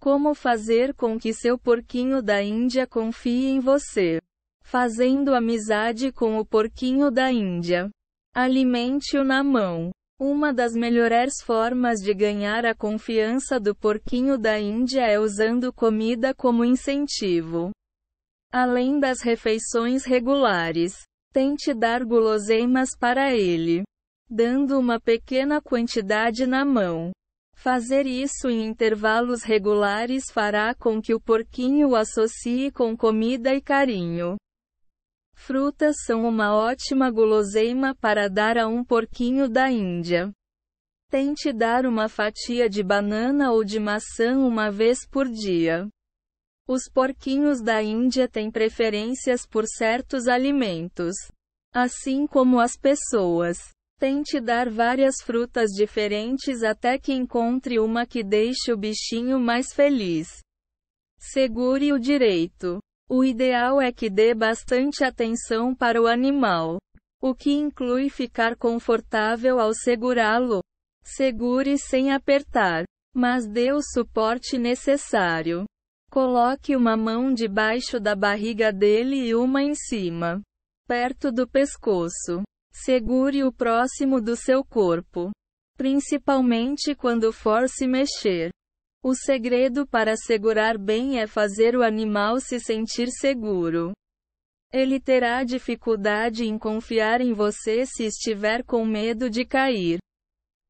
Como fazer com que seu porquinho da Índia confie em você? Fazendo amizade com o porquinho da Índia. Alimente-o na mão. Uma das melhores formas de ganhar a confiança do porquinho da Índia é usando comida como incentivo. Além das refeições regulares, tente dar guloseimas para ele, dando uma pequena quantidade na mão. Fazer isso em intervalos regulares fará com que o porquinho o associe com comida e carinho. Frutas são uma ótima guloseima para dar a um porquinho da Índia. Tente dar uma fatia de banana ou de maçã uma vez por dia. Os porquinhos da Índia têm preferências por certos alimentos, assim como as pessoas. Tente dar várias frutas diferentes até que encontre uma que deixe o bichinho mais feliz. Segure o direito. O ideal é que dê bastante atenção para o animal, o que inclui ficar confortável ao segurá-lo. Segure sem apertar, mas dê o suporte necessário. Coloque uma mão debaixo da barriga dele e uma em cima, perto do pescoço. Segure o próximo do seu corpo, principalmente quando for se mexer. O segredo para segurar bem é fazer o animal se sentir seguro. Ele terá dificuldade em confiar em você se estiver com medo de cair.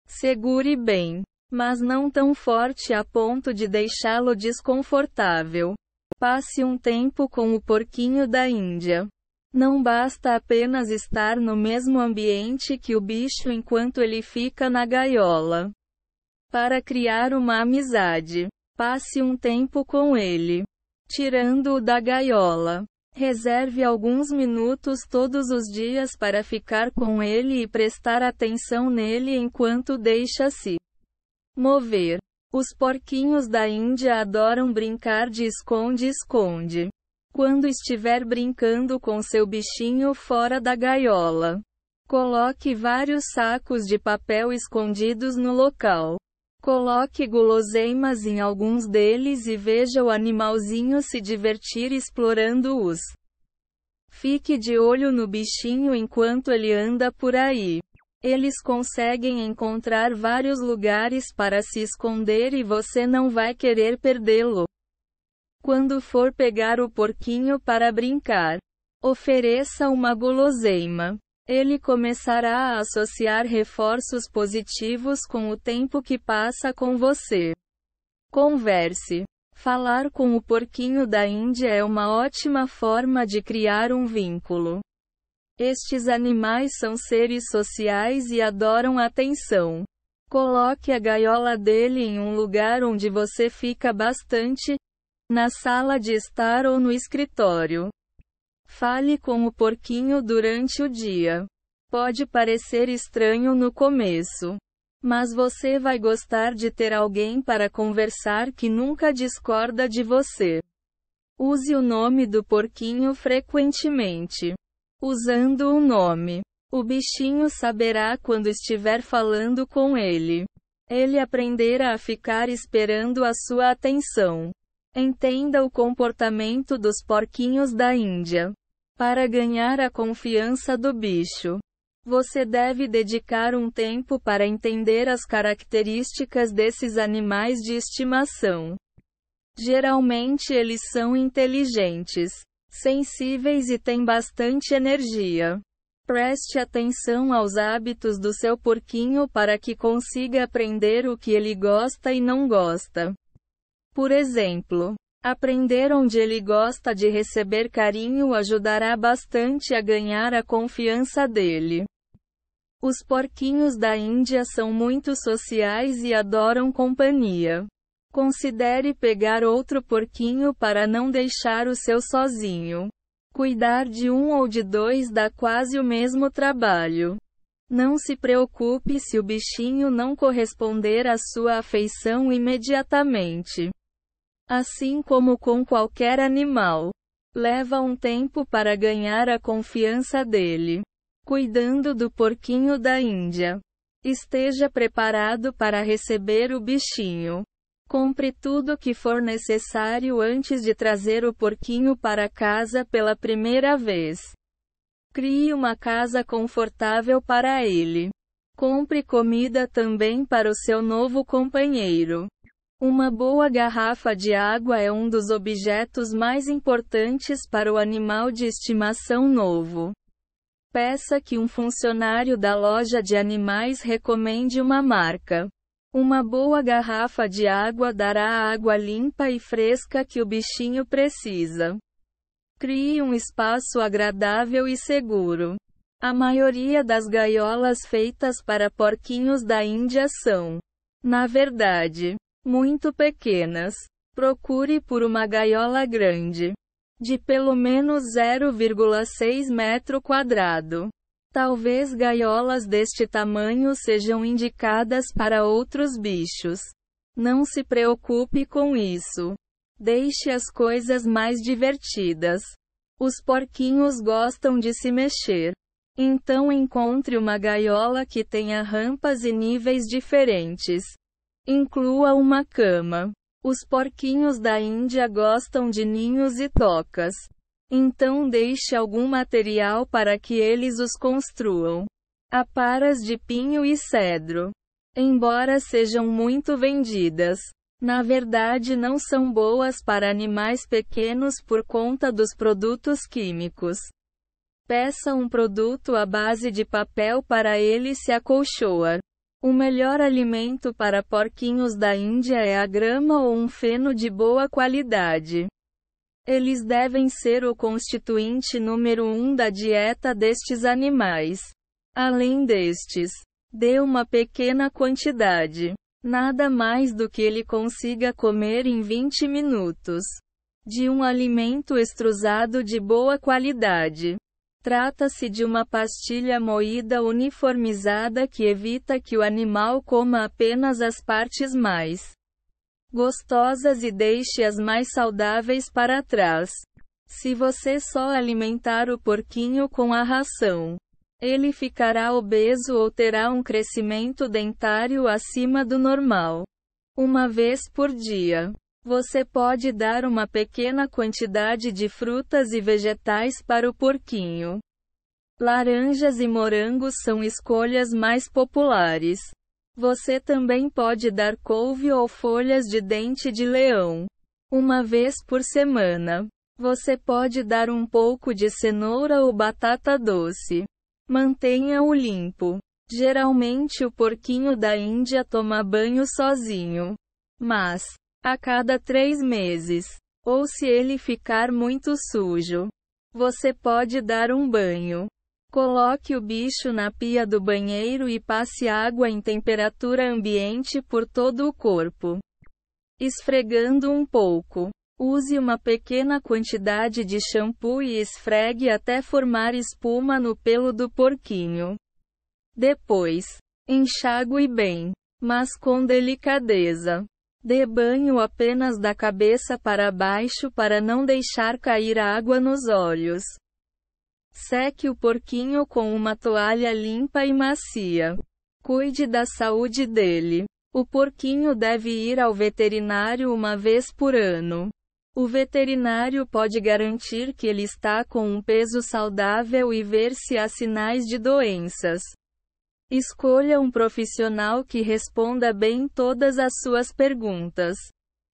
Segure bem, mas não tão forte a ponto de deixá-lo desconfortável. Passe um tempo com o porquinho da Índia. Não basta apenas estar no mesmo ambiente que o bicho enquanto ele fica na gaiola. Para criar uma amizade, passe um tempo com ele, tirando-o da gaiola. Reserve alguns minutos todos os dias para ficar com ele e prestar atenção nele enquanto deixa-se mover. Os porquinhos da Índia adoram brincar de esconde-esconde. Quando estiver brincando com seu bichinho fora da gaiola, coloque vários sacos de papel escondidos no local. Coloque guloseimas em alguns deles e veja o animalzinho se divertir explorando-os. Fique de olho no bichinho enquanto ele anda por aí. Eles conseguem encontrar vários lugares para se esconder e você não vai querer perdê-lo. Quando for pegar o porquinho para brincar, ofereça uma guloseima. Ele começará a associar reforços positivos com o tempo que passa com você. Converse. Falar com o porquinho da Índia é uma ótima forma de criar um vínculo. Estes animais são seres sociais e adoram atenção. Coloque a gaiola dele em um lugar onde você fica bastante na sala de estar ou no escritório. Fale com o porquinho durante o dia. Pode parecer estranho no começo, mas você vai gostar de ter alguém para conversar que nunca discorda de você. Use o nome do porquinho frequentemente. Usando o nome, o bichinho saberá quando estiver falando com ele. Ele aprenderá a ficar esperando a sua atenção. Entenda o comportamento dos porquinhos da Índia. Para ganhar a confiança do bicho, você deve dedicar um tempo para entender as características desses animais de estimação. Geralmente eles são inteligentes, sensíveis e têm bastante energia. Preste atenção aos hábitos do seu porquinho para que consiga aprender o que ele gosta e não gosta. Por exemplo, aprender onde ele gosta de receber carinho ajudará bastante a ganhar a confiança dele. Os porquinhos da Índia são muito sociais e adoram companhia. Considere pegar outro porquinho para não deixar o seu sozinho. Cuidar de um ou de dois dá quase o mesmo trabalho. Não se preocupe se o bichinho não corresponder à sua afeição imediatamente. Assim como com qualquer animal, leva um tempo para ganhar a confiança dele. Cuidando do porquinho da Índia. Esteja preparado para receber o bichinho. Compre tudo que for necessário antes de trazer o porquinho para casa pela primeira vez. Crie uma casa confortável para ele. Compre comida também para o seu novo companheiro. Uma boa garrafa de água é um dos objetos mais importantes para o animal de estimação novo. Peça que um funcionário da loja de animais recomende uma marca. Uma boa garrafa de água dará a água limpa e fresca que o bichinho precisa. Crie um espaço agradável e seguro. A maioria das gaiolas feitas para porquinhos da Índia são, na verdade, muito pequenas, procure por uma gaiola grande, de pelo menos 0,6 metro quadrado. Talvez gaiolas deste tamanho sejam indicadas para outros bichos. Não se preocupe com isso. Deixe as coisas mais divertidas. Os porquinhos gostam de se mexer. Então encontre uma gaiola que tenha rampas e níveis diferentes. Inclua uma cama. Os porquinhos da Índia gostam de ninhos e tocas. Então deixe algum material para que eles os construam. Há paras de pinho e cedro. Embora sejam muito vendidas, na verdade não são boas para animais pequenos por conta dos produtos químicos. Peça um produto à base de papel para ele se acolchoar. O melhor alimento para porquinhos da Índia é a grama ou um feno de boa qualidade. Eles devem ser o constituinte número um da dieta destes animais. Além destes, dê uma pequena quantidade. Nada mais do que ele consiga comer em 20 minutos. De um alimento extrusado de boa qualidade. Trata-se de uma pastilha moída uniformizada que evita que o animal coma apenas as partes mais gostosas e deixe as mais saudáveis para trás. Se você só alimentar o porquinho com a ração, ele ficará obeso ou terá um crescimento dentário acima do normal, uma vez por dia. Você pode dar uma pequena quantidade de frutas e vegetais para o porquinho. Laranjas e morangos são escolhas mais populares. Você também pode dar couve ou folhas de dente de leão. Uma vez por semana. Você pode dar um pouco de cenoura ou batata doce. Mantenha-o limpo. Geralmente o porquinho da Índia toma banho sozinho. Mas, a cada três meses. Ou se ele ficar muito sujo, você pode dar um banho. Coloque o bicho na pia do banheiro e passe água em temperatura ambiente por todo o corpo, esfregando um pouco. Use uma pequena quantidade de shampoo e esfregue até formar espuma no pelo do porquinho. Depois, enxague bem, mas com delicadeza. Dê banho apenas da cabeça para baixo para não deixar cair a água nos olhos. Seque o porquinho com uma toalha limpa e macia. Cuide da saúde dele. O porquinho deve ir ao veterinário uma vez por ano. O veterinário pode garantir que ele está com um peso saudável e ver se há sinais de doenças. Escolha um profissional que responda bem todas as suas perguntas.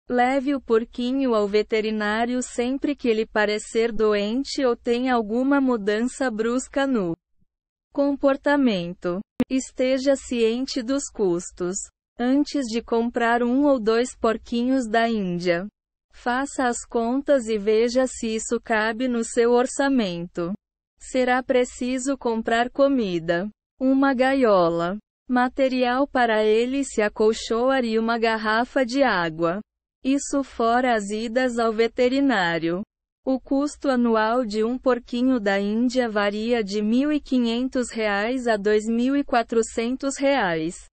Leve o porquinho ao veterinário sempre que ele parecer doente ou tenha alguma mudança brusca no comportamento. Esteja ciente dos custos. Antes de comprar um ou dois porquinhos da Índia, faça as contas e veja se isso cabe no seu orçamento. Será preciso comprar comida, uma gaiola, material para ele se acolchoar e uma garrafa de água. Isso fora as idas ao veterinário. O custo anual de um porquinho da Índia varia de R$ 1.500 a R$ 2.400.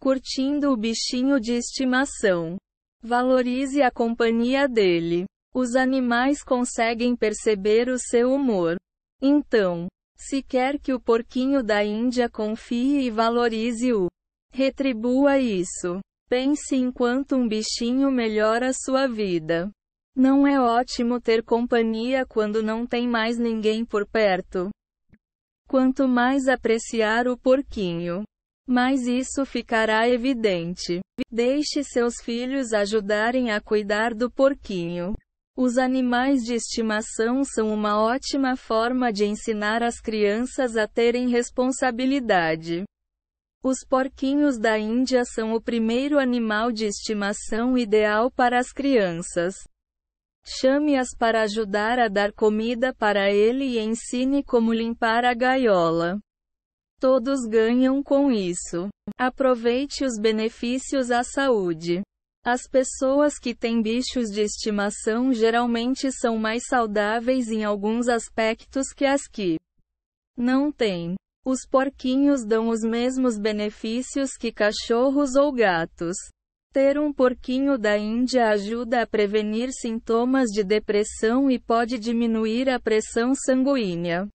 Curtindo o bichinho de estimação. Valorize a companhia dele. Os animais conseguem perceber o seu humor. Então, se quer que o porquinho da Índia confie e valorize-o, retribua isso. Pense enquanto um bichinho melhora a sua vida. Não é ótimo ter companhia quando não tem mais ninguém por perto. Quanto mais apreciar o porquinho, mais isso ficará evidente. Deixe seus filhos ajudarem a cuidar do porquinho. Os animais de estimação são uma ótima forma de ensinar as crianças a terem responsabilidade. Os porquinhos da Índia são o primeiro animal de estimação ideal para as crianças. Chame-as para ajudar a dar comida para ele e ensine como limpar a gaiola. Todos ganham com isso. Aproveite os benefícios à saúde. As pessoas que têm bichos de estimação geralmente são mais saudáveis em alguns aspectos que as que não têm. Os porquinhos dão os mesmos benefícios que cachorros ou gatos. Ter um porquinho da Índia ajuda a prevenir sintomas de depressão e pode diminuir a pressão sanguínea.